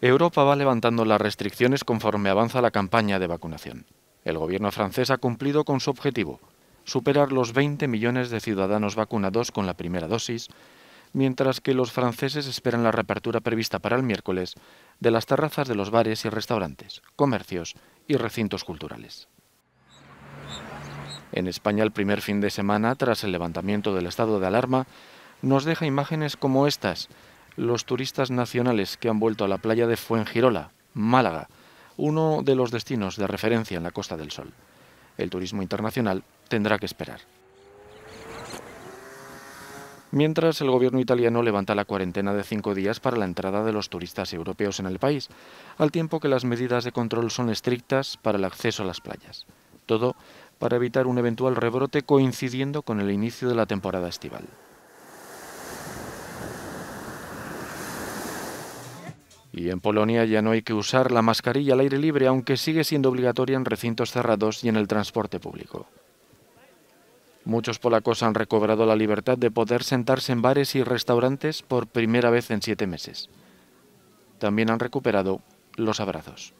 Europa va levantando las restricciones conforme avanza la campaña de vacunación. El gobierno francés ha cumplido con su objetivo, superar los 20 millones de ciudadanos vacunados con la primera dosis, mientras que los franceses esperan la reapertura prevista para el miércoles de las terrazas de los bares y restaurantes, comercios y recintos culturales. En España el primer fin de semana tras el levantamiento del estado de alarma nos deja imágenes como estas, los turistas nacionales que han vuelto a la playa de Fuengirola, Málaga, uno de los destinos de referencia en la Costa del Sol. El turismo internacional tendrá que esperar. Mientras, el gobierno italiano levanta la cuarentena de cinco días para la entrada de los turistas europeos en el país, al tiempo que las medidas de control son estrictas para el acceso a las playas. Todo para evitar un eventual rebrote coincidiendo con el inicio de la temporada estival. Y en Polonia ya no hay que usar la mascarilla al aire libre, aunque sigue siendo obligatoria en recintos cerrados y en el transporte público. Muchos polacos han recobrado la libertad de poder sentarse en bares y restaurantes por primera vez en siete meses. También han recuperado los abrazos.